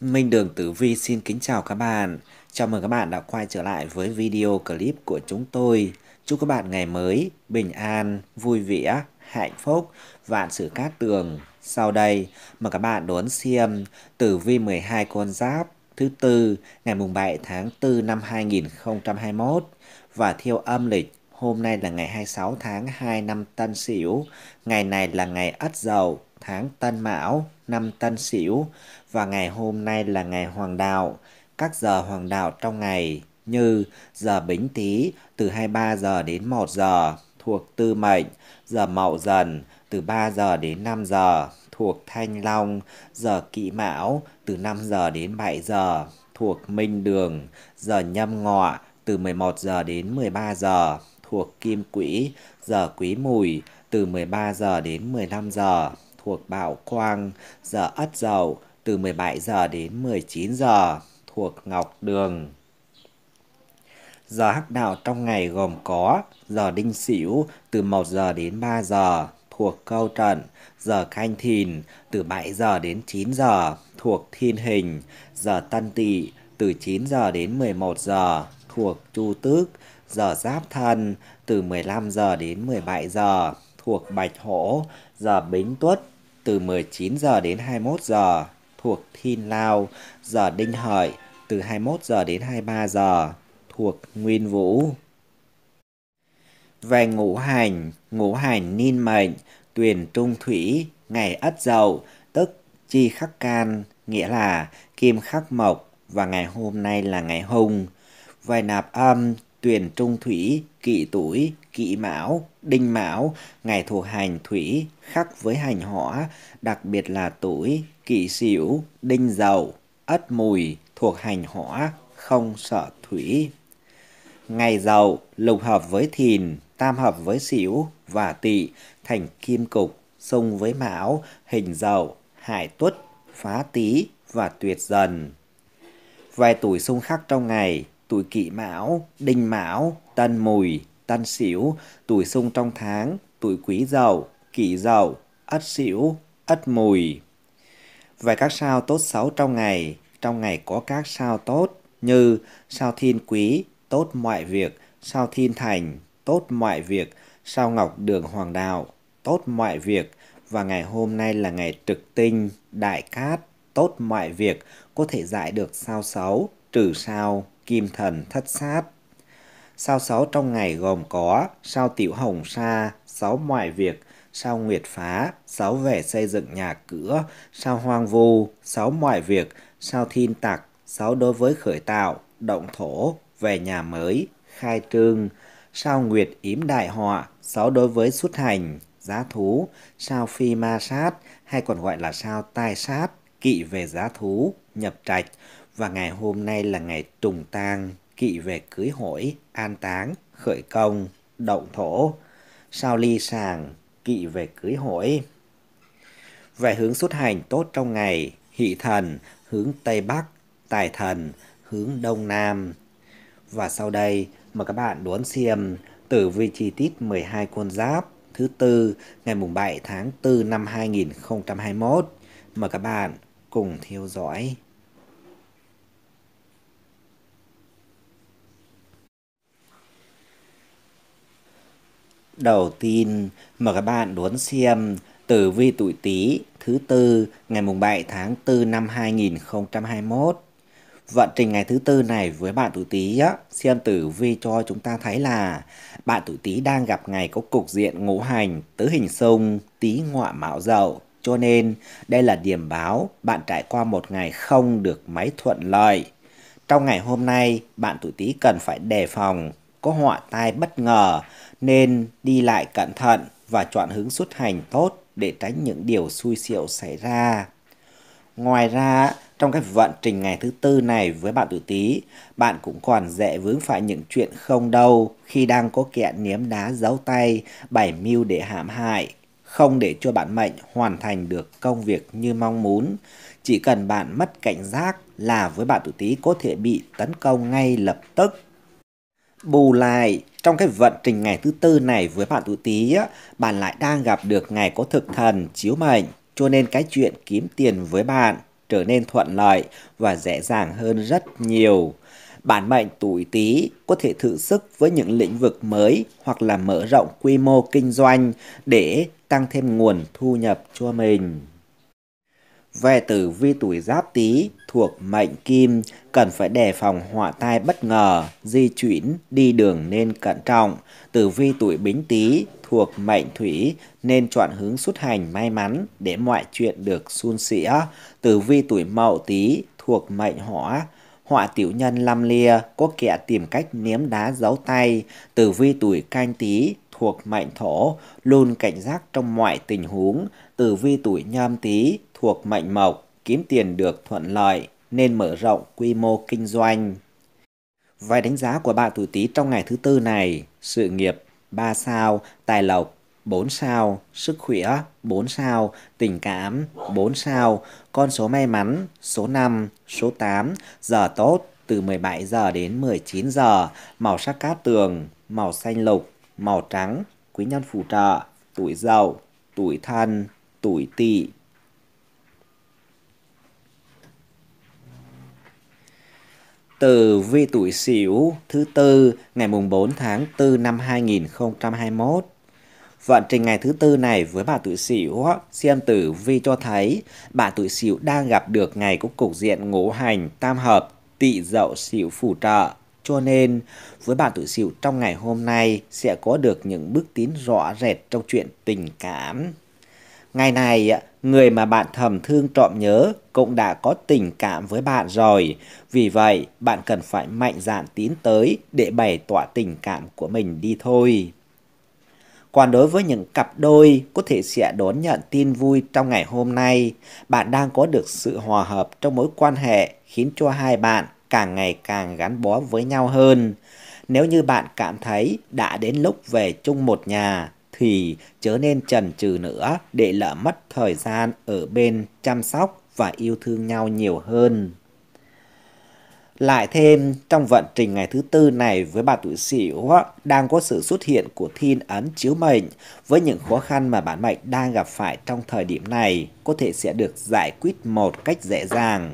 Minh Đường Tử Vi xin kính chào các bạn. Chào mừng các bạn đã quay trở lại với video clip của chúng tôi. Chúc các bạn ngày mới, bình an, vui vẻ, hạnh phúc, vạn sự cát tường. Sau đây, mời các bạn đón xem Tử Vi 12 con giáp thứ tư ngày mùng 7 tháng 4 năm 2021 và theo âm lịch hôm nay là ngày 26 tháng 2 năm Tân Sửu, ngày này là ngày Ất Dậu, tháng Tân Mão, năm Tân Sửu và ngày hôm nay là ngày hoàng đạo. Các giờ hoàng đạo trong ngày như giờ bính tý từ 23 giờ đến 1 giờ thuộc tư mệnh, giờ mậu dần từ 3 giờ đến 5 giờ thuộc thanh long, giờ kỵ mão từ 5 giờ đến 7 giờ thuộc minh đường, giờ nhâm ngọ từ 11 giờ đến 13 giờ thuộc kim quỹ, giờ quý mùi từ 13 giờ đến 15 giờ thuộc bảo quang, giờ ất dậu từ 17 giờ đến 19 giờ thuộc Ngọc Đường. Giờ hắc đạo trong ngày gồm có giờ đinh sửu từ 1 giờ đến 3 giờ thuộc câu trận, giờ canh thìn từ 7 giờ đến 9 giờ thuộc thiên hình, giờ tân tỵ từ 9 giờ đến 11 giờ thuộc chu tước, giờ giáp thân từ 15 giờ đến 17 giờ thuộc bạch hổ, giờ bính tuất từ 19 giờ đến 21 giờ thuộc Thiên Lao, giờ Đinh Hợi từ 21 giờ đến 23 giờ thuộc Nguyên Vũ. Về ngũ hành, ngũ hành niên mệnh, tuyển trung thủy, ngày ất dậu, tức chi khắc can, nghĩa là kim khắc mộc và ngày hôm nay là ngày hùng Về nạp âm, Tuyền Trung Thủy, Kỵ Tuổi, Kỵ Mão, Đinh Mão, ngày thuộc hành Thủy, khắc với hành Hỏa, đặc biệt là Tuổi, Kỵ Sửu, Đinh Dậu, Ất Mùi, thuộc hành Hỏa, không sợ Thủy. Ngày Dậu, lục hợp với Thìn, tam hợp với Sửu và Tỵ, thành Kim Cục, xung với Mão, hình Dậu, Hải Tuất, Phá Tý và Tuyệt Dần. Vài tuổi xung khắc trong ngày, tuổi kỷ mão, đinh mão, tân mùi, tân sửu, tuổi xung trong tháng, tuổi quý dậu, kỷ dậu, ất sửu, ất mùi. Về các sao tốt xấu trong ngày, trong ngày có các sao tốt như sao thiên quý, tốt mọi việc, sao thiên thành, tốt mọi việc, sao ngọc đường hoàng đạo, tốt mọi việc và ngày hôm nay là ngày trực tinh, đại cát, tốt mọi việc, có thể giải được sao xấu, trừ sao kim thần thất sát. Sao sáu trong ngày gồm có sao tiểu hồng sa, sáu ngoại việc, sao nguyệt phá, sáu vẻ xây dựng nhà cửa, sao hoang vu, sáu ngoại việc, sao thiên tặc, sáu đối với khởi tạo, động thổ, về nhà mới, khai trương, sao nguyệt yếm đại họa, sáu đối với xuất hành, giá thú, sao phi ma sát hay còn gọi là sao tai sát, kỵ về giá thú, nhập trạch, và ngày hôm nay là ngày trùng tang, kỵ về cưới hỏi, an táng, khởi công, động thổ, sao ly sàng, kỵ về cưới hỏi. Về hướng xuất hành tốt trong ngày, hỷ thần, hướng Tây Bắc, tài thần, hướng Đông Nam. Và sau đây, mời các bạn đón xem tử vi chi tiết 12 con giáp thứ tư ngày mùng 7 tháng 4 năm 2021. Mời các bạn cùng theo dõi. Đầu tiên, mời các bạn đón xem Tử vi tuổi Tý thứ tư ngày mùng 7 tháng 4 năm 2021. Vận trình ngày thứ tư này với bạn tuổi Tý á, xem tử vi cho chúng ta thấy là bạn tuổi Tý đang gặp ngày có cục diện ngũ hành tứ hình xung, Tý ngọ mão dậu, cho nên đây là điểm báo bạn trải qua một ngày không được mấy thuận lợi. Trong ngày hôm nay, bạn tuổi Tý cần phải đề phòng có họa tai bất ngờ nên đi lại cẩn thận và chọn hướng xuất hành tốt để tránh những điều xui xẻo xảy ra. Ngoài ra, trong cái vận trình ngày thứ tư này với bạn tuổi Tý, bạn cũng còn dễ vướng phải những chuyện không đâu khi đang có kẻ niếm đá giấu tay, bảy mưu để hãm hại, không để cho bạn mệnh hoàn thành được công việc như mong muốn. Chỉ cần bạn mất cảnh giác là với bạn tuổi Tý có thể bị tấn công ngay lập tức. Bù lại, trong cái vận trình ngày thứ tư này với bạn tuổi Tý á, bạn lại đang gặp được ngày có thực thần chiếu mệnh, cho nên cái chuyện kiếm tiền với bạn trở nên thuận lợi và dễ dàng hơn rất nhiều. Bản mệnh tuổi Tý có thể thử sức với những lĩnh vực mới hoặc là mở rộng quy mô kinh doanh để tăng thêm nguồn thu nhập cho mình. Về tử vi tuổi Giáp Tý, thuộc mệnh kim, cần phải đề phòng họa tai bất ngờ, di chuyển, đi đường nên cẩn trọng. Tử vi tuổi bính tý thuộc mệnh thủy nên chọn hướng xuất hành may mắn để mọi chuyện được suôn sẻ. Tử vi tuổi mậu tý thuộc mệnh hỏa họa tiểu nhân lâm lia có kẻ tìm cách ném đá giấu tay tử vi tuổi canh tý thuộc mệnh thổ luôn cảnh giác trong mọi tình huống tử vi tuổi nhâm tý thuộc mệnh mộc kiếm tiền được thuận lợi nên mở rộng quy mô kinh doanh. Vài đánh giá của bạn tuổi Tý trong ngày thứ tư này, sự nghiệp 3 sao, tài lộc 4 sao, sức khỏe 4 sao, tình cảm 4 sao, con số may mắn số 5, số 8, giờ tốt từ 17 giờ đến 19 giờ, màu sắc cát tường, màu xanh lục, màu trắng, quý nhân phù trợ, tuổi dậu, tuổi thân, tuổi tỵ. từ vi tuổi Sửu thứ tư ngày mùng 4 tháng 4 năm 2021. Vận trình ngày thứ tư này với bà tuổi Sửu, xem tử vi cho thấy bà tuổi Sửu đang gặp được ngày có cục diện ngũ hành tam hợp tỵ dậu Sửu phù trợ. Cho nên, với bà tuổi Sửu trong ngày hôm nay sẽ có được những bước tiến rõ rệt trong chuyện tình cảm. Ngày này, người mà bạn thầm thương trộm nhớ cũng đã có tình cảm với bạn rồi. Vì vậy, bạn cần phải mạnh dạn tiến tới để bày tỏ tình cảm của mình đi thôi. Còn đối với những cặp đôi có thể sẽ đón nhận tin vui trong ngày hôm nay, bạn đang có được sự hòa hợp trong mối quan hệ khiến cho hai bạn càng ngày càng gắn bó với nhau hơn. Nếu như bạn cảm thấy đã đến lúc về chung một nhà, thì chớ nên chần chừ nữa để lỡ mất thời gian ở bên chăm sóc và yêu thương nhau nhiều hơn. Lại thêm, trong vận trình ngày thứ tư này với bà tuổi sửu đang có sự xuất hiện của thiên ấn chiếu mệnh với những khó khăn mà bản mệnh đang gặp phải trong thời điểm này có thể sẽ được giải quyết một cách dễ dàng.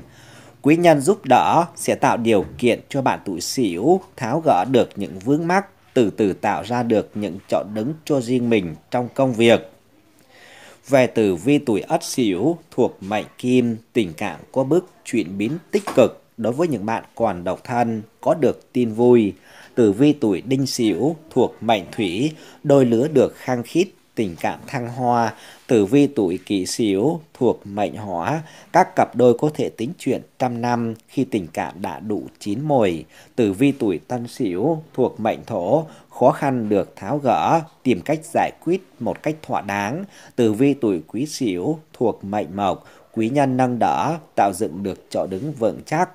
Quý nhân giúp đỡ sẽ tạo điều kiện cho bạn tuổi sửu tháo gỡ được những vướng mắc từ từ tạo ra được những chọn đứng cho riêng mình trong công việc. Về tử vi tuổi Ất Sửu thuộc mệnh Kim, tình cảm có bước chuyển biến tích cực đối với những bạn còn độc thân, có được tin vui. Tử vi tuổi Đinh Sửu thuộc mệnh Thủy, đôi lứa được khăng khít tình cảm thăng hoa, tử vi tuổi kỷ sửu thuộc mệnh hỏa, các cặp đôi có thể tính chuyện trăm năm khi tình cảm đã đủ chín mồi. Tử vi tuổi tân sửu thuộc mệnh thổ, khó khăn được tháo gỡ, tìm cách giải quyết một cách thỏa đáng. Tử vi tuổi quý sửu thuộc mệnh mộc, quý nhân nâng đỡ, tạo dựng được chỗ đứng vững chắc.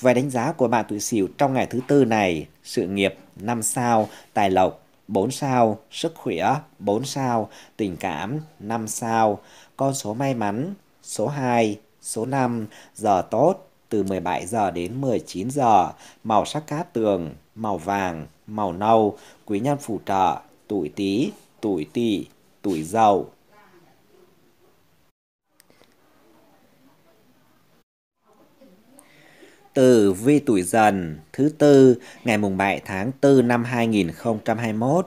Về đánh giá của bạn tuổi sửu trong ngày thứ tư này, sự nghiệp năm sao, tài lộc 4 sao, sức khỏe 4 sao, tình cảm 5 sao, con số may mắn số 2, số 5, giờ tốt từ 17 giờ đến 19 giờ, màu sắc cát tường, màu vàng, màu nâu, quý nhân phù trợ, tuổi Tý, tuổi Tỵ, tuổi Dậu. tử vi tuổi dần thứ tư ngày mùng 7 tháng 4 năm 2021.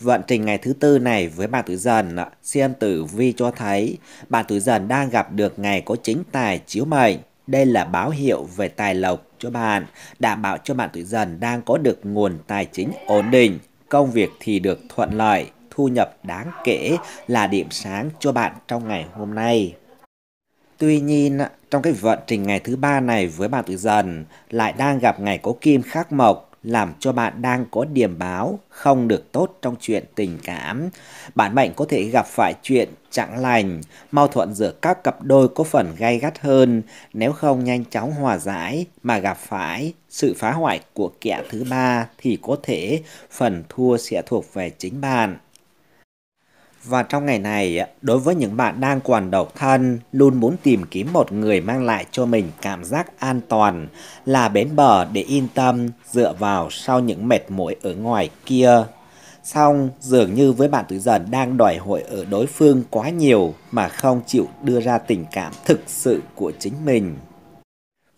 Vận trình ngày thứ tư này với bạn tuổi dần, xem tử vi cho thấy bạn tuổi dần đang gặp được ngày có chính tài chiếu mệnh. Đây là báo hiệu về tài lộc cho bạn, đảm bảo cho bạn tuổi dần đang có được nguồn tài chính ổn định, công việc thì được thuận lợi, thu nhập đáng kể là điểm sáng cho bạn trong ngày hôm nay. Tuy nhiên, trong cái vận trình ngày thứ ba này với bạn tuổi dần lại đang gặp ngày có kim khắc mộc làm cho bạn đang có điểm báo không được tốt trong chuyện tình cảm. Bạn mệnh có thể gặp phải chuyện chẳng lành, mâu thuẫn giữa các cặp đôi có phần gay gắt hơn nếu không nhanh chóng hòa giải mà gặp phải sự phá hoại của kẻ thứ ba thì có thể phần thua sẽ thuộc về chính bạn. Và trong ngày này, đối với những bạn đang còn độc thân, luôn muốn tìm kiếm một người mang lại cho mình cảm giác an toàn, là bến bờ để yên tâm dựa vào sau những mệt mỏi ở ngoài kia. Xong, dường như với bạn tuổi dần đang đòi hỏi ở đối phương quá nhiều mà không chịu đưa ra tình cảm thực sự của chính mình.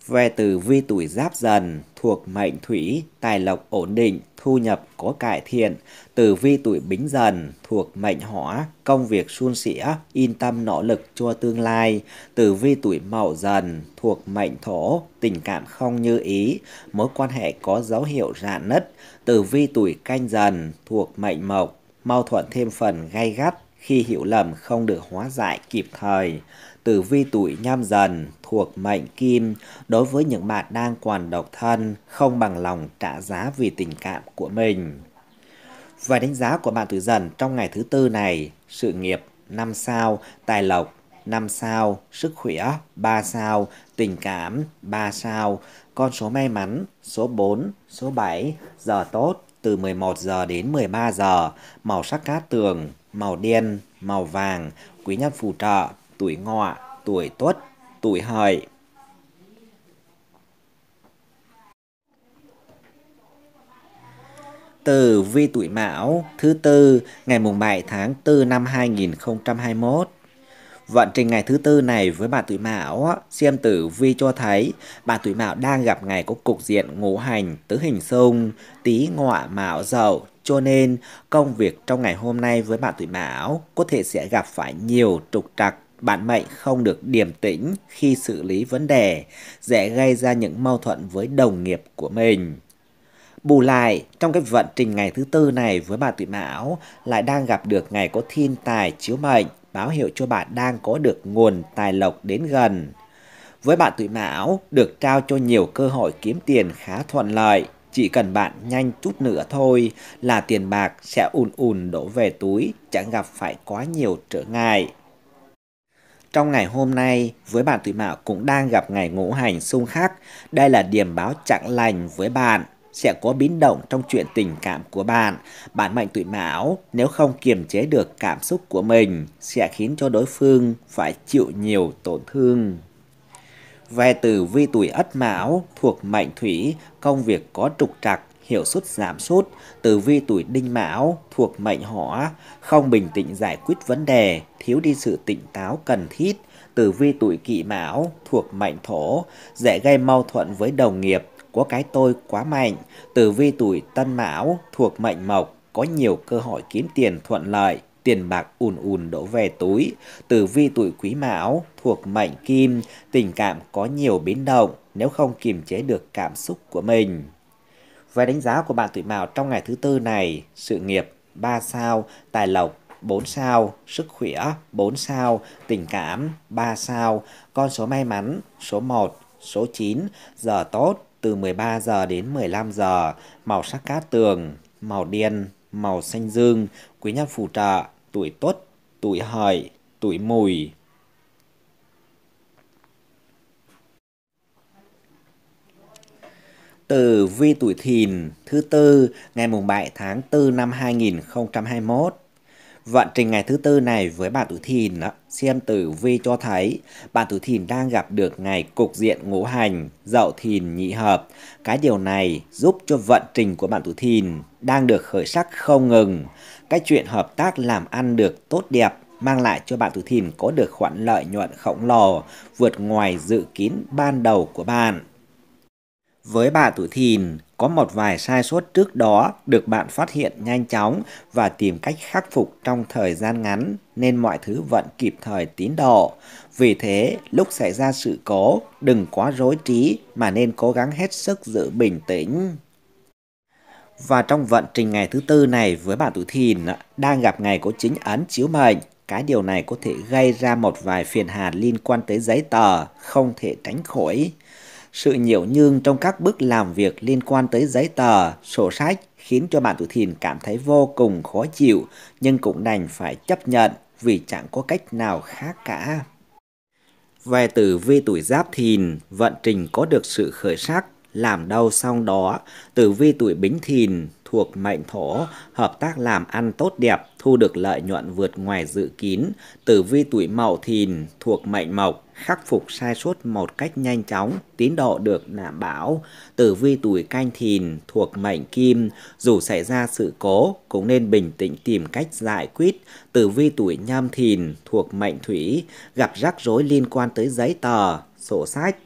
Về từ vi tuổi giáp dần, thuộc mệnh thủy, tài lộc ổn định, thu nhập có cải thiện, tử vi tuổi bính dần thuộc mệnh hỏa, công việc suôn sẻ, yên tâm nỗ lực cho tương lai, tử vi tuổi mậu dần thuộc mệnh thổ, tình cảm không như ý, mối quan hệ có dấu hiệu rạn nứt, tử vi tuổi canh dần thuộc mệnh mộc, mâu thuẫn thêm phần gay gắt khi hiểu lầm không được hóa giải kịp thời tử vi tuổi nhâm dần thuộc mệnh kim đối với những bạn đang còn độc thân không bằng lòng trả giá vì tình cảm của mình. Và đánh giá của bạn tuổi dần trong ngày thứ tư này, sự nghiệp 5 sao, tài lộc 5 sao, sức khỏe 3 sao, tình cảm 3 sao, con số may mắn số 4, số 7, giờ tốt từ 11 giờ đến 13 giờ, màu sắc cát tường, màu đen, màu vàng, quý nhân phù trợ tuổi ngọ, tuổi tuất, tuổi hợi. Từ vi tuổi mão thứ tư ngày mùng 7 tháng 4 năm 2021. Vận trình ngày thứ tư này với bà tuổi mão, xem tử vi cho thấy bà tuổi mão đang gặp ngày có cục diện ngũ hành tứ hình xung, tí ngọ mão dậu, cho nên công việc trong ngày hôm nay với bạn tuổi mão có thể sẽ gặp phải nhiều trục trặc bạn mệnh không được điềm tĩnh khi xử lý vấn đề, dễ gây ra những mâu thuẫn với đồng nghiệp của mình. Bù lại, trong cái vận trình ngày thứ tư này với bà tuổi mão lại đang gặp được ngày có thiên tài chiếu mệnh, báo hiệu cho bạn đang có được nguồn tài lộc đến gần. Với bạn tuổi mão, được trao cho nhiều cơ hội kiếm tiền khá thuận lợi. Chỉ cần bạn nhanh chút nữa thôi là tiền bạc sẽ ùn ùn đổ về túi, chẳng gặp phải quá nhiều trở ngại. Trong ngày hôm nay, với bạn tuổi mão cũng đang gặp ngày ngũ hành xung khắc. Đây là điểm báo chẳng lành với bạn sẽ có biến động trong chuyện tình cảm của bạn. Bạn mệnh tuổi mão nếu không kiềm chế được cảm xúc của mình sẽ khiến cho đối phương phải chịu nhiều tổn thương. Về từ vi tuổi ất mão thuộc mệnh thủy, công việc có trục trặc hiệu suất giảm sút, tử vi tuổi đinh mão thuộc mệnh hỏa, không bình tĩnh giải quyết vấn đề, thiếu đi sự tỉnh táo cần thiết. Tử vi tuổi kỵ mão thuộc mệnh thổ, dễ gây mâu thuẫn với đồng nghiệp, có cái tôi quá mạnh. Tử vi tuổi tân mão thuộc mệnh mộc, có nhiều cơ hội kiếm tiền thuận lợi, tiền bạc ùn ùn đổ về túi. Tử vi tuổi quý mão thuộc mệnh kim, tình cảm có nhiều biến động nếu không kiềm chế được cảm xúc của mình. Về đánh giá của bạn tuổi Mão trong ngày thứ tư này, sự nghiệp 3 sao, tài lộc 4 sao, sức khỏe 4 sao, tình cảm 3 sao, con số may mắn số 1, số 9, giờ tốt từ 13 giờ đến 15 giờ, màu sắc cát tường, màu đen, màu xanh dương, quý nhân phù trợ, tuổi tuất, tuổi hợi, tuổi mùi. từ vi tuổi thìn thứ tư ngày mùng 7 tháng 4 năm 2021. Vận trình ngày thứ tư này với bạn tuổi thìn đó, xem tử vi cho thấy bạn tuổi thìn đang gặp được ngày cục diện ngũ hành, dậu thìn nhị hợp. Cái điều này giúp cho vận trình của bạn tuổi thìn đang được khởi sắc không ngừng. Cái chuyện hợp tác làm ăn được tốt đẹp mang lại cho bạn tuổi thìn có được khoản lợi nhuận khổng lồ vượt ngoài dự kiến ban đầu của bạn. Với bà tuổi thìn, có một vài sai sót trước đó được bạn phát hiện nhanh chóng và tìm cách khắc phục trong thời gian ngắn nên mọi thứ vẫn kịp thời tín độ. Vì thế, lúc xảy ra sự cố, đừng quá rối trí mà nên cố gắng hết sức giữ bình tĩnh. Và trong vận trình ngày thứ tư này với bạn tuổi thìn đang gặp ngày có chính ấn chiếu mệnh cái điều này có thể gây ra một vài phiền hà liên quan tới giấy tờ không thể tránh khỏi sự nhiễu nhương trong các bước làm việc liên quan tới giấy tờ, sổ sách khiến cho bạn tuổi thìn cảm thấy vô cùng khó chịu nhưng cũng đành phải chấp nhận vì chẳng có cách nào khác cả. Về tử vi tuổi giáp thìn, vận trình có được sự khởi sắc, làm đâu xong đó, tử vi tuổi bính thìn thuộc mệnh thổ, hợp tác làm ăn tốt đẹp, thu được lợi nhuận vượt ngoài dự kín, tử vi tuổi mậu thìn thuộc mệnh mộc, khắc phục sai sót một cách nhanh chóng, tín độ được đảm bảo. Tử vi tuổi canh thìn thuộc mệnh kim, dù xảy ra sự cố cũng nên bình tĩnh tìm cách giải quyết. Tử vi tuổi nhâm thìn thuộc mệnh thủy, gặp rắc rối liên quan tới giấy tờ, sổ sách.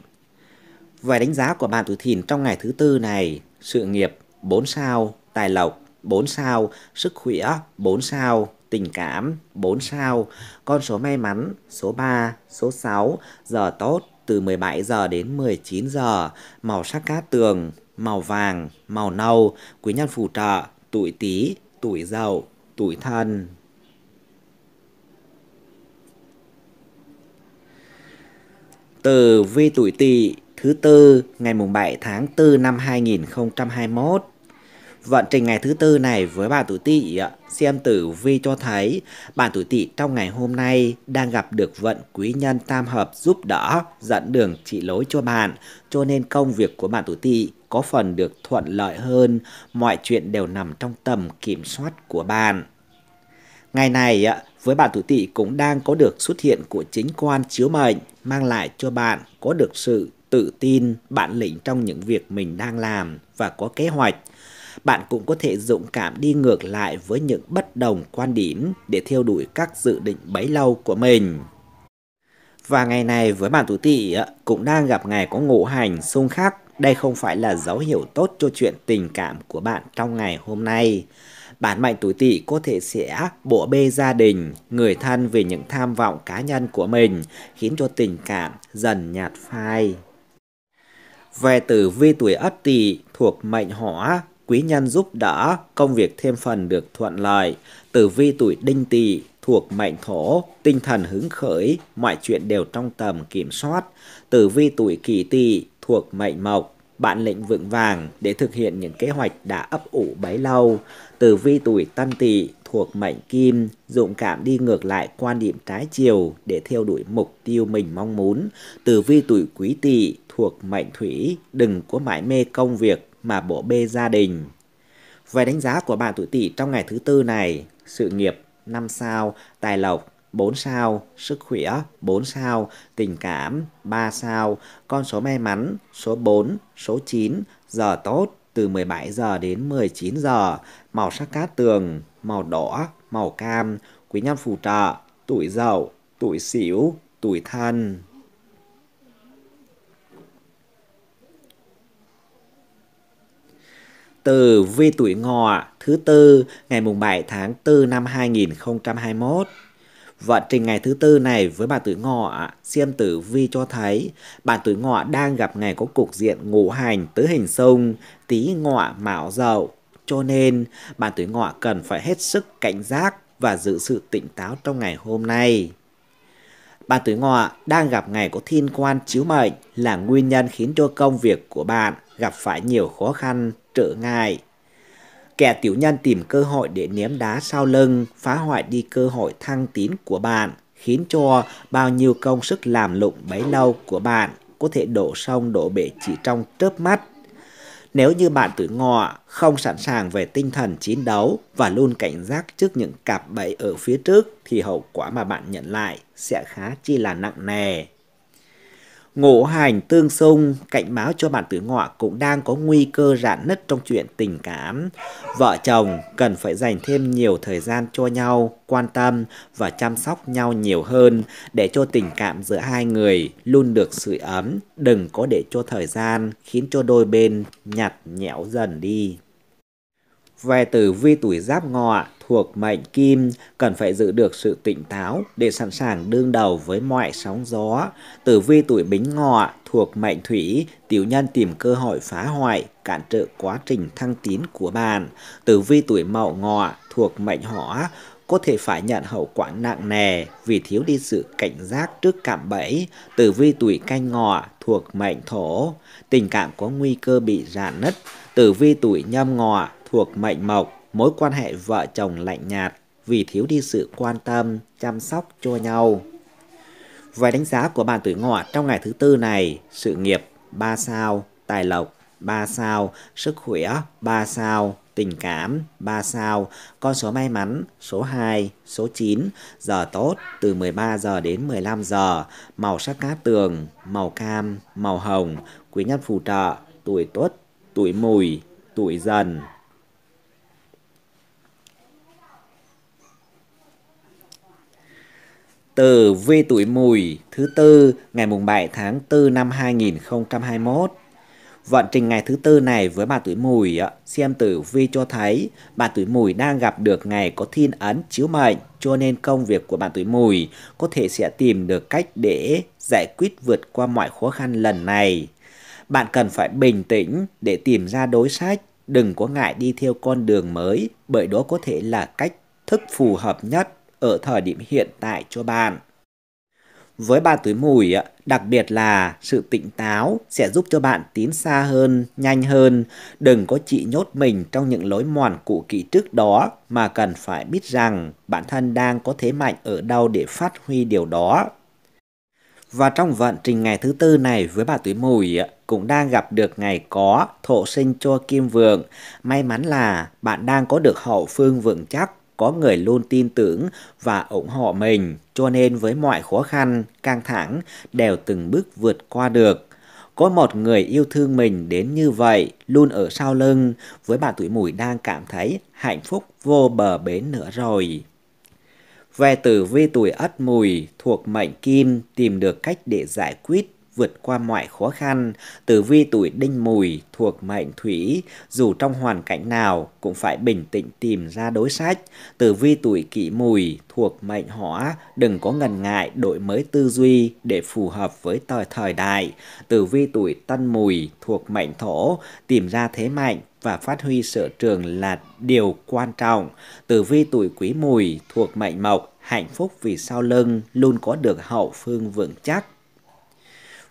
Về đánh giá của bạn tuổi thìn trong ngày thứ tư này, sự nghiệp 4 sao, tài lộc 4 sao, sức khỏe 4 sao, tình cảm 4 sao, con số may mắn số 3, số 6, giờ tốt từ 17 giờ đến 19 giờ, màu sắc cát tường, màu vàng, màu nâu, quý nhân phù trợ, tuổi Tý, tuổi Dậu, tuổi Thân. Từ vi tuổi Tỵ thứ tư ngày mùng 7 tháng 4 năm 2021 Vận trình ngày thứ tư này với bạn tuổi tỵ xem tử vi cho thấy bạn tuổi tỵ trong ngày hôm nay đang gặp được vận quý nhân tam hợp giúp đỡ, dẫn đường chỉ lối cho bạn, cho nên công việc của bạn tuổi tỵ có phần được thuận lợi hơn, mọi chuyện đều nằm trong tầm kiểm soát của bạn. Ngày này với bạn tuổi tỵ cũng đang có được xuất hiện của chính quan chiếu mệnh mang lại cho bạn có được sự tự tin, bản lĩnh trong những việc mình đang làm và có kế hoạch bạn cũng có thể dũng cảm đi ngược lại với những bất đồng quan điểm để theo đuổi các dự định bấy lâu của mình. Và ngày này với bạn tuổi tỵ cũng đang gặp ngày có ngũ hành xung khắc. Đây không phải là dấu hiệu tốt cho chuyện tình cảm của bạn trong ngày hôm nay. Bản mệnh tuổi tỵ có thể sẽ bổ bê gia đình, người thân vì những tham vọng cá nhân của mình, khiến cho tình cảm dần nhạt phai. Về tử vi tuổi ất tỵ thuộc mệnh hỏa, quý nhân giúp đỡ, công việc thêm phần được thuận lợi. Tử vi tuổi đinh tỵ thuộc mệnh thổ, tinh thần hứng khởi, mọi chuyện đều trong tầm kiểm soát. Tử vi tuổi kỷ tỵ thuộc mệnh mộc, bạn lệnh vững vàng để thực hiện những kế hoạch đã ấp ủ bấy lâu. Tử vi tuổi tân tỵ thuộc mệnh kim, dũng cảm đi ngược lại quan điểm trái chiều để theo đuổi mục tiêu mình mong muốn. Tử vi tuổi quý tỵ thuộc mệnh thủy, đừng có mãi mê công việc mà bộ bê gia đình. Về đánh giá của bạn tuổi Tỵ trong ngày thứ tư này, sự nghiệp 5 sao, tài lộc 4 sao, sức khỏe 4 sao, tình cảm 3 sao, con số may mắn số 4, số 9, giờ tốt từ 17 giờ đến 19 giờ, màu sắc cát tường, màu đỏ, màu cam, quý nhân phù trợ, tuổi dậu, tuổi xỉu, tuổi thân. tử vi tuổi ngọ thứ tư ngày mùng 7 tháng 4 năm 2021. Vận trình ngày thứ tư này với bà tuổi ngọ, xem tử vi cho thấy bạn tuổi ngọ đang gặp ngày có cục diện ngũ hành tứ hình xung, tí ngọ mão dậu. Cho nên, bạn tuổi ngọ cần phải hết sức cảnh giác và giữ sự tỉnh táo trong ngày hôm nay. Bạn tuổi ngọ đang gặp ngày có thiên quan chiếu mệnh là nguyên nhân khiến cho công việc của bạn gặp phải nhiều khó khăn, trở ngại. Kẻ tiểu nhân tìm cơ hội để ném đá sau lưng, phá hoại đi cơ hội thăng tín của bạn, khiến cho bao nhiêu công sức làm lụng bấy lâu của bạn có thể đổ sông đổ bể chỉ trong chớp mắt. Nếu như bạn tự ngọ không sẵn sàng về tinh thần chiến đấu và luôn cảnh giác trước những cặp bẫy ở phía trước thì hậu quả mà bạn nhận lại sẽ khá chi là nặng nề ngộ hành tương xung, cảnh báo cho bản tử ngọ cũng đang có nguy cơ rạn nứt trong chuyện tình cảm. Vợ chồng cần phải dành thêm nhiều thời gian cho nhau, quan tâm và chăm sóc nhau nhiều hơn để cho tình cảm giữa hai người luôn được sưởi ấm, đừng có để cho thời gian khiến cho đôi bên nhạt nhẽo dần đi. Về tử vi tuổi giáp ngọ, thuộc mệnh kim cần phải giữ được sự tỉnh táo để sẵn sàng đương đầu với mọi sóng gió. Tử vi tuổi bính ngọ thuộc mệnh thủy, tiểu nhân tìm cơ hội phá hoại, cản trở quá trình thăng tiến của bạn. Tử vi tuổi mậu ngọ thuộc mệnh hỏa, có thể phải nhận hậu quả nặng nề vì thiếu đi sự cảnh giác trước cạm bẫy. Tử vi tuổi canh ngọ thuộc mệnh thổ, tình cảm có nguy cơ bị rạn nứt. Tử vi tuổi nhâm ngọ thuộc mệnh mộc, mối quan hệ vợ chồng lạnh nhạt vì thiếu đi sự quan tâm, chăm sóc cho nhau. Về đánh giá của bạn tuổi ngọ trong ngày thứ tư này, sự nghiệp 3 sao, tài lộc 3 sao, sức khỏe 3 sao, tình cảm 3 sao, con số may mắn số 2, số 9, giờ tốt từ 13 giờ đến 15 giờ, màu sắc cát tường, màu cam, màu hồng, quý nhân phù trợ, tuổi tuất, tuổi mùi, tuổi dần. từ vi tuổi mùi thứ tư ngày mùng 7 tháng 4 năm 2021. Vận trình ngày thứ tư này với bà tuổi mùi, xem tử vi cho thấy bà tuổi mùi đang gặp được ngày có thiên ấn chiếu mệnh, cho nên công việc của bà tuổi mùi có thể sẽ tìm được cách để giải quyết vượt qua mọi khó khăn lần này. Bạn cần phải bình tĩnh để tìm ra đối sách, đừng có ngại đi theo con đường mới, bởi đó có thể là cách thức phù hợp nhất ở thời điểm hiện tại cho bạn. Với ba túi mùi, đặc biệt là sự tỉnh táo sẽ giúp cho bạn tiến xa hơn, nhanh hơn. Đừng có chỉ nhốt mình trong những lối mòn cũ kỹ trước đó mà cần phải biết rằng bản thân đang có thế mạnh ở đâu để phát huy điều đó. Và trong vận trình ngày thứ tư này với bà tuổi mùi cũng đang gặp được ngày có thổ sinh cho kim vượng. May mắn là bạn đang có được hậu phương vững chắc có người luôn tin tưởng và ủng hộ mình, cho nên với mọi khó khăn, căng thẳng đều từng bước vượt qua được. Có một người yêu thương mình đến như vậy, luôn ở sau lưng, với bạn tuổi mùi đang cảm thấy hạnh phúc vô bờ bến nữa rồi. Về tử vi tuổi ất mùi thuộc mệnh kim tìm được cách để giải quyết vượt qua mọi khó khăn, tử vi tuổi đinh mùi thuộc mệnh thủy, dù trong hoàn cảnh nào cũng phải bình tĩnh tìm ra đối sách. Tử vi tuổi kỷ mùi thuộc mệnh hỏa, đừng có ngần ngại đổi mới tư duy để phù hợp với thời thời đại. Tử vi tuổi tân mùi thuộc mệnh thổ, tìm ra thế mạnh và phát huy sở trường là điều quan trọng. Tử vi tuổi quý mùi thuộc mệnh mộc, hạnh phúc vì sau lưng luôn có được hậu phương vững chắc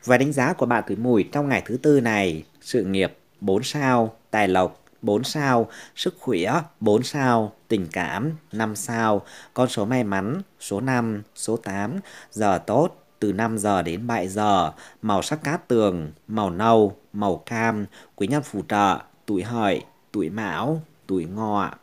và đánh giá của bạn tuổi mùi trong ngày thứ tư này, sự nghiệp 4 sao, tài lộc 4 sao, sức khỏe 4 sao, tình cảm 5 sao, con số may mắn số 5, số 8, giờ tốt từ 5 giờ đến 7 giờ, màu sắc cát tường, màu nâu, màu cam, quý nhân phù trợ, tuổi hợi, tuổi mão, tuổi ngọ.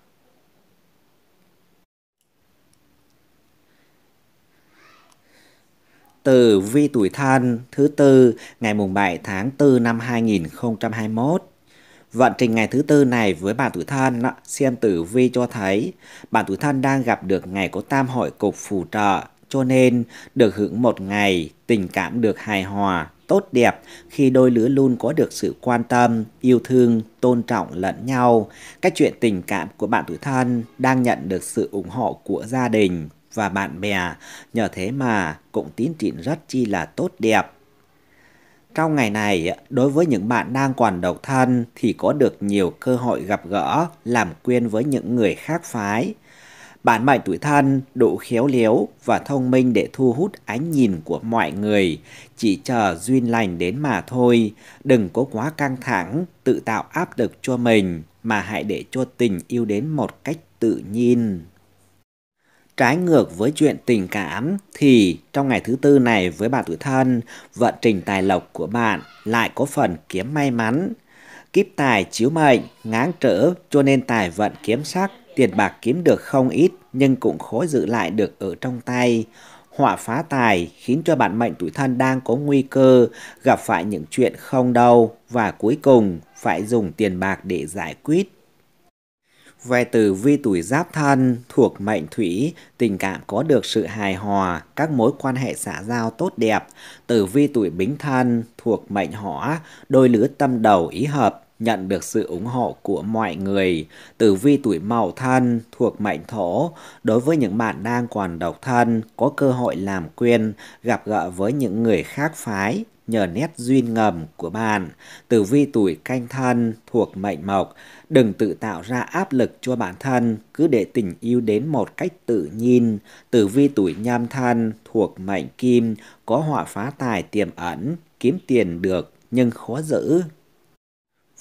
từ vi tuổi thân thứ tư ngày mùng 7 tháng 4 năm 2021. Vận trình ngày thứ tư này với bạn tuổi thân xem tử vi cho thấy bạn tuổi thân đang gặp được ngày có tam hội cục phù trợ cho nên được hưởng một ngày tình cảm được hài hòa tốt đẹp khi đôi lứa luôn có được sự quan tâm, yêu thương, tôn trọng lẫn nhau. Các chuyện tình cảm của bạn tuổi thân đang nhận được sự ủng hộ của gia đình và bạn bè, nhờ thế mà cũng tiến triển rất chi là tốt đẹp. Trong ngày này, đối với những bạn đang còn độc thân thì có được nhiều cơ hội gặp gỡ, làm quen với những người khác phái. Bạn mệnh tuổi thân đủ khéo léo và thông minh để thu hút ánh nhìn của mọi người, chỉ chờ duyên lành đến mà thôi, đừng có quá căng thẳng, tự tạo áp lực cho mình mà hãy để cho tình yêu đến một cách tự nhiên. Trái ngược với chuyện tình cảm thì trong ngày thứ tư này với bà tuổi thân, vận trình tài lộc của bạn lại có phần kiếm may mắn. Kíp tài chiếu mệnh, ngáng trở cho nên tài vận kiếm sắc, tiền bạc kiếm được không ít nhưng cũng khó giữ lại được ở trong tay. Họa phá tài khiến cho bạn mệnh tuổi thân đang có nguy cơ gặp phải những chuyện không đâu và cuối cùng phải dùng tiền bạc để giải quyết về từ vi tuổi giáp thân thuộc mệnh thủy, tình cảm có được sự hài hòa, các mối quan hệ xã giao tốt đẹp. Từ vi tuổi bính thân thuộc mệnh hỏa, đôi lứa tâm đầu ý hợp, nhận được sự ủng hộ của mọi người. từ vi tuổi mậu thân thuộc mệnh thổ, đối với những bạn đang còn độc thân, có cơ hội làm quyên, gặp gỡ với những người khác phái, nhờ nét duyên ngầm của bạn, tử vi tuổi canh thân thuộc mệnh mộc. Đừng tự tạo ra áp lực cho bản thân, cứ để tình yêu đến một cách tự nhiên. Tử vi tuổi nhâm thân thuộc mệnh kim, có họa phá tài tiềm ẩn, kiếm tiền được nhưng khó giữ.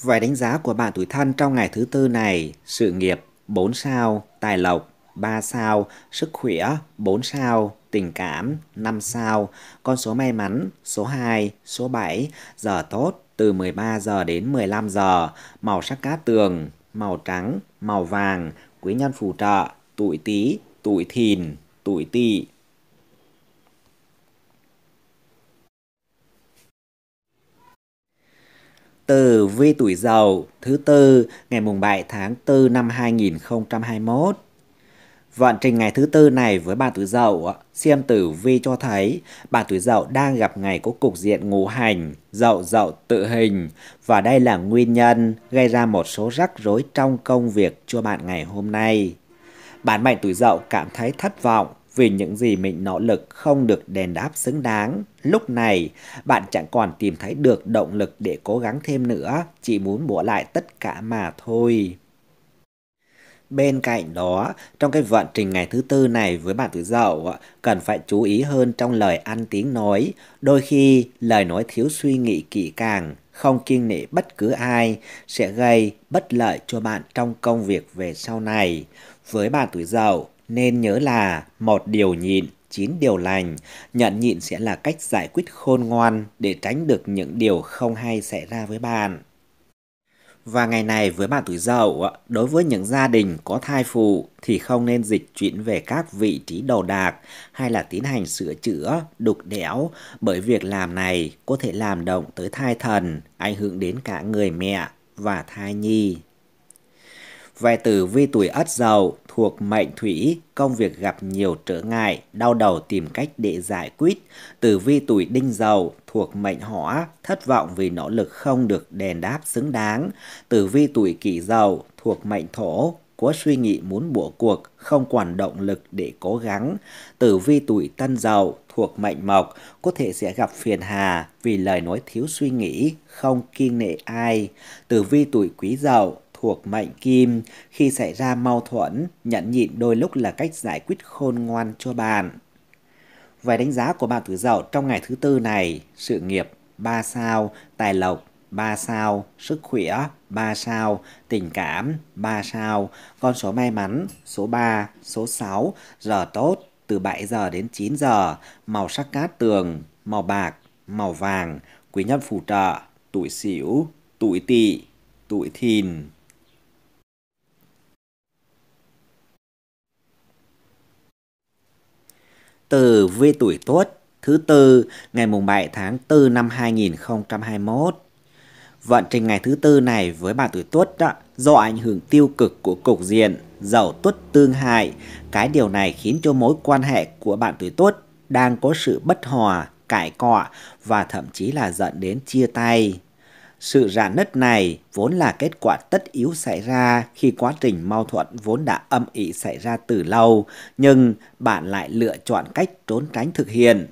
Vài đánh giá của bạn tuổi thân trong ngày thứ tư này, sự nghiệp 4 sao, tài lộc 3 sao, sức khỏe 4 sao, tình cảm 5 sao, con số may mắn số 2, số 7, giờ tốt từ 13 giờ đến 15 giờ, màu sắc cá tường, màu trắng, màu vàng, quý nhân phù trợ, tuổi Tý, tuổi Thìn, tuổi Tỵ. từ vi tuổi Dậu thứ tư ngày mùng 7 tháng 4 năm 2021 Vận trình ngày thứ tư này với bạn tuổi dậu, xem tử vi cho thấy bạn tuổi dậu đang gặp ngày có cục diện ngũ hành, dậu dậu tự hình và đây là nguyên nhân gây ra một số rắc rối trong công việc cho bạn ngày hôm nay. Bạn mệnh tuổi dậu cảm thấy thất vọng vì những gì mình nỗ lực không được đền đáp xứng đáng. Lúc này, bạn chẳng còn tìm thấy được động lực để cố gắng thêm nữa, chỉ muốn bỏ lại tất cả mà thôi. Bên cạnh đó, trong cái vận trình ngày thứ tư này với bạn tuổi dậu, cần phải chú ý hơn trong lời ăn tiếng nói. Đôi khi, lời nói thiếu suy nghĩ kỹ càng, không kiên nể bất cứ ai sẽ gây bất lợi cho bạn trong công việc về sau này. Với bạn tuổi dậu, nên nhớ là một điều nhịn, chín điều lành. Nhận nhịn sẽ là cách giải quyết khôn ngoan để tránh được những điều không hay xảy ra với bạn. Và ngày này với bạn tuổi dậu, đối với những gia đình có thai phụ thì không nên dịch chuyển về các vị trí đầu đạc hay là tiến hành sửa chữa, đục đẽo bởi việc làm này có thể làm động tới thai thần, ảnh hưởng đến cả người mẹ và thai nhi. Về tử vi tuổi ất dậu thuộc mệnh thủy, công việc gặp nhiều trở ngại, đau đầu tìm cách để giải quyết. Tử vi tuổi đinh dậu thuộc mệnh hỏa, thất vọng vì nỗ lực không được đền đáp xứng đáng. Tử vi tuổi kỷ dậu thuộc mệnh thổ, có suy nghĩ muốn bỏ cuộc, không quản động lực để cố gắng. Tử vi tuổi tân dậu thuộc mệnh mộc có thể sẽ gặp phiền hà vì lời nói thiếu suy nghĩ, không kiêng nệ ai. Tử vi tuổi quý dậu thuộc mệnh Kim khi xảy ra mâu thuẫn, nhẫn nhịn đôi lúc là cách giải quyết khôn ngoan cho bạn. Về đánh giá của bạn tử dậu trong ngày thứ tư này, sự nghiệp 3 sao, tài lộc 3 sao, sức khỏe 3 sao, tình cảm 3 sao, con số may mắn số 3, số 6, giờ tốt từ 7 giờ đến 9 giờ, màu sắc cát tường, màu bạc, màu vàng, quý nhân phù trợ, tuổi xỉu, tuổi tỵ, tuổi thìn. từ vi tuổi Tuất thứ tư ngày mùng 7 tháng 4 năm 2021. Vận trình ngày thứ tư này với bạn tuổi Tuất đó, do ảnh hưởng tiêu cực của cục diện dậu Tuất tương hại, cái điều này khiến cho mối quan hệ của bạn tuổi Tuất đang có sự bất hòa, cãi cọ và thậm chí là dẫn đến chia tay. Sự rạn nứt này vốn là kết quả tất yếu xảy ra khi quá trình mâu thuẫn vốn đã âm ỉ xảy ra từ lâu, nhưng bạn lại lựa chọn cách trốn tránh thực hiện.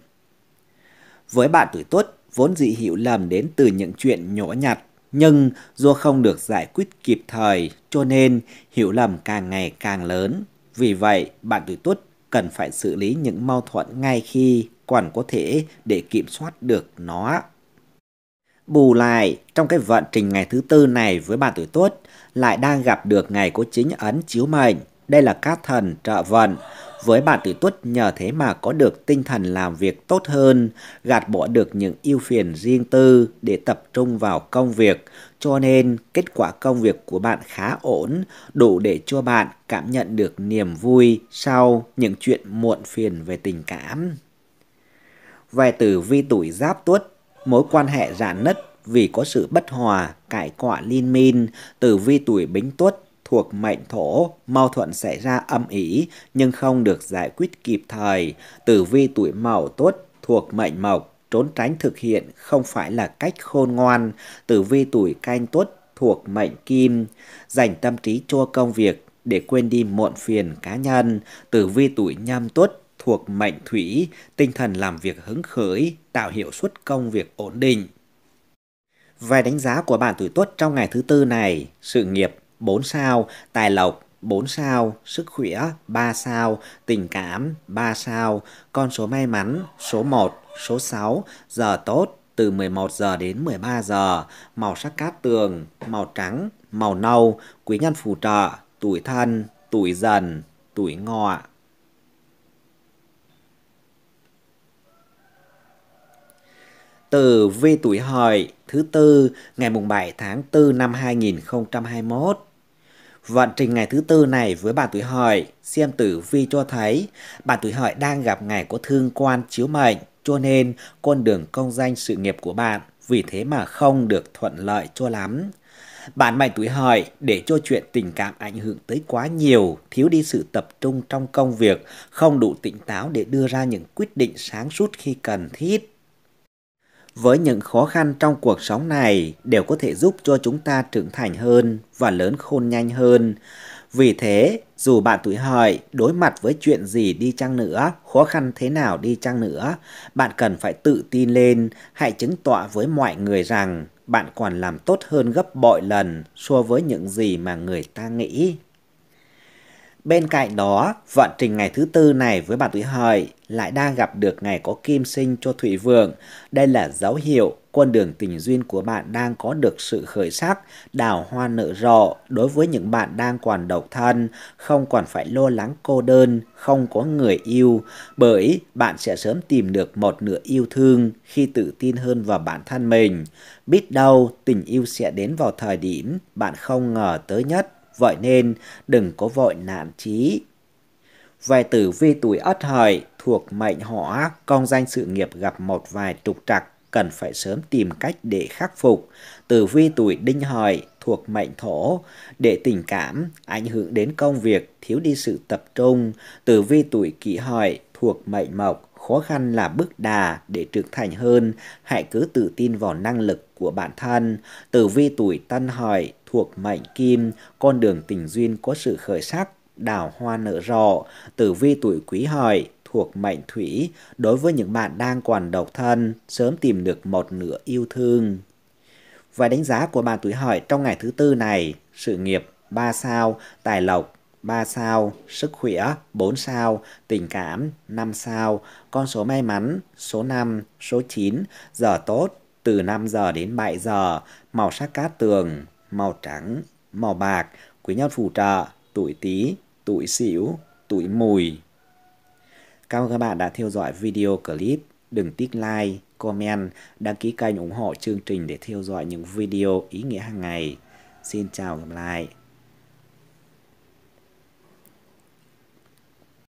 Với bạn tuổi tuất, vốn dị hiểu lầm đến từ những chuyện nhỏ nhặt, nhưng do không được giải quyết kịp thời, cho nên hiểu lầm càng ngày càng lớn. Vì vậy, bạn tuổi tuất cần phải xử lý những mâu thuẫn ngay khi còn có thể để kiểm soát được nó. Bù lại, trong cái vận trình ngày thứ tư này với bà tuổi tuất lại đang gặp được ngày có chính ấn chiếu mệnh. Đây là các thần trợ vận. Với bạn tuổi tuất nhờ thế mà có được tinh thần làm việc tốt hơn, gạt bỏ được những ưu phiền riêng tư để tập trung vào công việc. Cho nên kết quả công việc của bạn khá ổn, đủ để cho bạn cảm nhận được niềm vui sau những chuyện muộn phiền về tình cảm. Về tử vi tuổi giáp tuất mối quan hệ rạn nứt vì có sự bất hòa, cãi cọ liên minh từ vi tuổi bính tuất thuộc mệnh thổ, mâu thuẫn xảy ra âm ỉ nhưng không được giải quyết kịp thời, tử vi tuổi mậu tuất thuộc mệnh mộc, trốn tránh thực hiện không phải là cách khôn ngoan, tử vi tuổi canh tuất thuộc mệnh kim, dành tâm trí cho công việc để quên đi muộn phiền cá nhân, tử vi tuổi nhâm tuất thuộc mệnh thủy, tinh thần làm việc hứng khởi, tạo hiệu suất công việc ổn định. Về đánh giá của bạn tuổi tuất trong ngày thứ tư này, sự nghiệp 4 sao, tài lộc 4 sao, sức khỏe 3 sao, tình cảm 3 sao, con số may mắn số 1, số 6, giờ tốt từ 11 giờ đến 13 giờ, màu sắc cát tường, màu trắng, màu nâu, quý nhân phù trợ, tuổi thân, tuổi dần, tuổi ngọ. từ vi tuổi hợi thứ tư ngày mùng 7 tháng 4 năm 2021. Vận trình ngày thứ tư này với bạn tuổi hợi, xem tử vi cho thấy bạn tuổi hợi đang gặp ngày có thương quan chiếu mệnh, cho nên con đường công danh sự nghiệp của bạn vì thế mà không được thuận lợi cho lắm. Bạn mệnh tuổi hợi để cho chuyện tình cảm ảnh hưởng tới quá nhiều, thiếu đi sự tập trung trong công việc, không đủ tỉnh táo để đưa ra những quyết định sáng suốt khi cần thiết với những khó khăn trong cuộc sống này đều có thể giúp cho chúng ta trưởng thành hơn và lớn khôn nhanh hơn. Vì thế, dù bạn tuổi hợi đối mặt với chuyện gì đi chăng nữa, khó khăn thế nào đi chăng nữa, bạn cần phải tự tin lên, hãy chứng tỏ với mọi người rằng bạn còn làm tốt hơn gấp bội lần so với những gì mà người ta nghĩ. Bên cạnh đó, vận trình ngày thứ tư này với bà tuổi Hợi lại đang gặp được ngày có kim sinh cho Thủy Vượng. Đây là dấu hiệu con đường tình duyên của bạn đang có được sự khởi sắc, đào hoa nở rộ. Đối với những bạn đang còn độc thân, không còn phải lo lắng cô đơn, không có người yêu, bởi bạn sẽ sớm tìm được một nửa yêu thương khi tự tin hơn vào bản thân mình. Biết đâu tình yêu sẽ đến vào thời điểm bạn không ngờ tới nhất vậy nên đừng có vội nản chí. Vài tử vi tuổi ất hợi thuộc mệnh họ công danh sự nghiệp gặp một vài trục trặc cần phải sớm tìm cách để khắc phục. Tử vi tuổi đinh hợi thuộc mệnh thổ, để tình cảm ảnh hưởng đến công việc, thiếu đi sự tập trung. Tử vi tuổi kỷ hợi thuộc mệnh mộc, khó khăn là bước đà để trưởng thành hơn, hãy cứ tự tin vào năng lực của bản thân. Tử vi tuổi tân hợi thuộc mệnh kim, con đường tình duyên có sự khởi sắc, đào hoa nở rộ. Tử vi tuổi quý hợi thuộc mệnh thủy, đối với những bạn đang còn độc thân, sớm tìm được một nửa yêu thương. Và đánh giá của bạn tuổi hợi trong ngày thứ tư này, sự nghiệp 3 sao, tài lộc 3 sao, sức khỏe 4 sao, tình cảm 5 sao, con số may mắn số 5, số 9, giờ tốt từ 5 giờ đến 7 giờ, màu sắc cát tường, màu trắng, màu bạc, quý nhân phù trợ, tuổi Tý, tuổi Sửu, tuổi Mùi. Cảm ơn các bạn đã theo dõi video clip. Đừng tích like, comment, đăng ký kênh ủng hộ chương trình để theo dõi những video ý nghĩa hàng ngày. Xin chào và gặp lại.